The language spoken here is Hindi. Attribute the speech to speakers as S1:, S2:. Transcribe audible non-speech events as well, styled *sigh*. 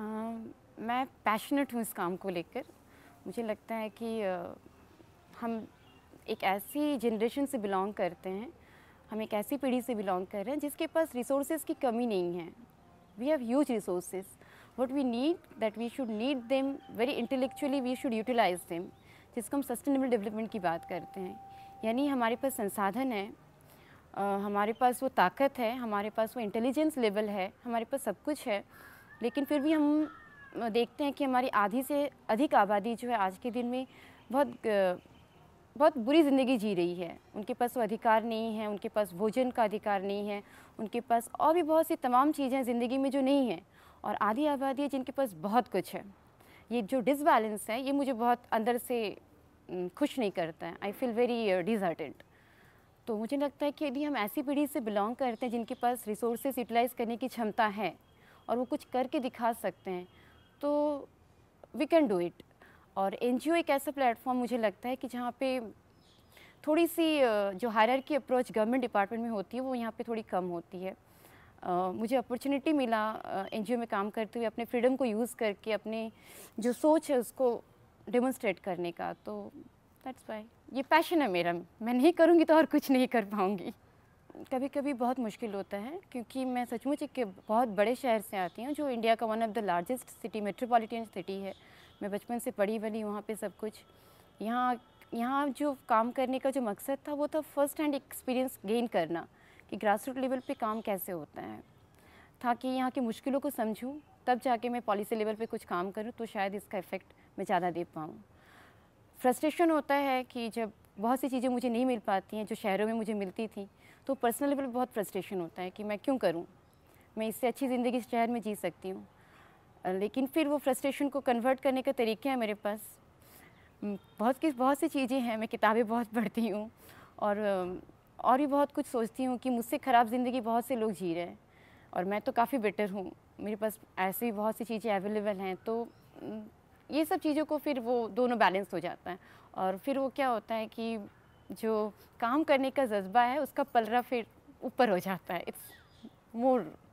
S1: मैं पैशनेट हूँ इस काम को लेकर मुझे लगता है कि हम एक ऐसी जनरेशन से बिलोंग करते हैं हम एक ऐसी पीढ़ी से बिलोंग कर रहे हैं जिसके पास रिसोर्सेज की कमी नहीं है we have huge resources what we need that we should need them very intellectually we should utilize them जिसको हम सस्टेनेबल डेवलपमेंट की बात करते हैं यानी हमारे पास संसाधन है आ, हमारे पास वो ताकत है हमारे पास वो इंटेलिजेंस लेवल है हमारे पास सब कुछ है लेकिन फिर भी हम देखते हैं कि हमारी आधी से अधिक आबादी जो है आज के दिन में बहुत बहुत बुरी ज़िंदगी जी रही है उनके पास वो अधिकार नहीं है उनके पास भोजन का अधिकार नहीं है उनके पास और भी बहुत सी तमाम चीज़ें ज़िंदगी में जो नहीं हैं और आधी आबादी है जिनके पास बहुत कुछ है ये जो डिसबैलेंस है ये मुझे बहुत अंदर से खुश नहीं करता है आई फील वेरी डिजर्टेड तो मुझे लगता है कि यदि हम ऐसी पीढ़ी से बिलोंग करते हैं जिनके पास रिसोर्सेज यूटिलाइज़ करने की क्षमता है और वो कुछ करके दिखा सकते हैं तो वी कैन डू इट और एन एक ऐसा प्लेटफॉर्म मुझे लगता है कि जहाँ पे थोड़ी सी जो हायर की अप्रोच गवर्नमेंट डिपार्टमेंट में होती है वो यहाँ पे थोड़ी कम होती है मुझे अपॉर्चुनिटी मिला एन में काम करते हुए अपने फ्रीडम को यूज़ करके अपनी जो सोच है उसको डेमोन्स्ट्रेट करने का तो दैट्स वाई ये पैशन है मेरा मैं नहीं करूँगी तो और कुछ नहीं कर पाऊँगी कभी कभी बहुत मुश्किल होता है क्योंकि मैं सचमुच एक बहुत बड़े शहर से आती हूँ जो इंडिया का one of the largest city metropolitan city है मैं बचपन से पढ़ी बनी वहाँ पे सब कुछ यहाँ यहाँ जो काम करने का जो मकसद था वो था फर्स्ट हैंड एक्सपीरियंस गेन करना कि ग्रास रूट लेवल पे काम कैसे होता है ताकि यहाँ की मुश्किलों को समझूँ तब जाके मैं पॉलिसी लेवल पे कुछ काम करूँ तो शायद इसका इफ़ेक्ट मैं ज़्यादा दे पाऊँ फ्रस्ट्रेशन होता है कि जब बहुत सी चीज़ें मुझे नहीं मिल पाती हैं जो शहरों में मुझे मिलती थी तो पर्सनल लेवल पर बहुत फ्रस्ट्रेशन होता है कि मैं क्यों करूँ मैं इससे अच्छी ज़िंदगी शहर में जी सकती हूँ लेकिन फिर वो फ्रस्ट्रेशन को कन्वर्ट करने का तरीके हैं मेरे पास बहुत किस बहुत सी चीज़ें हैं मैं किताबें बहुत *laughs* पढ़ती हूँ और और भी बहुत कुछ सोचती हूँ कि मुझसे ख़राब ज़िंदगी बहुत से लोग जी रहे हैं और मैं तो काफ़ी बेटर हूँ मेरे पास ऐसी बहुत सी चीज़ें अवेलेबल हैं तो ये सब चीज़ों को फिर वो दोनों बैलेंस हो जाता है और फिर वो क्या होता है कि जो काम करने का जज्बा है उसका पलरा फिर ऊपर हो जाता है इट्स मोर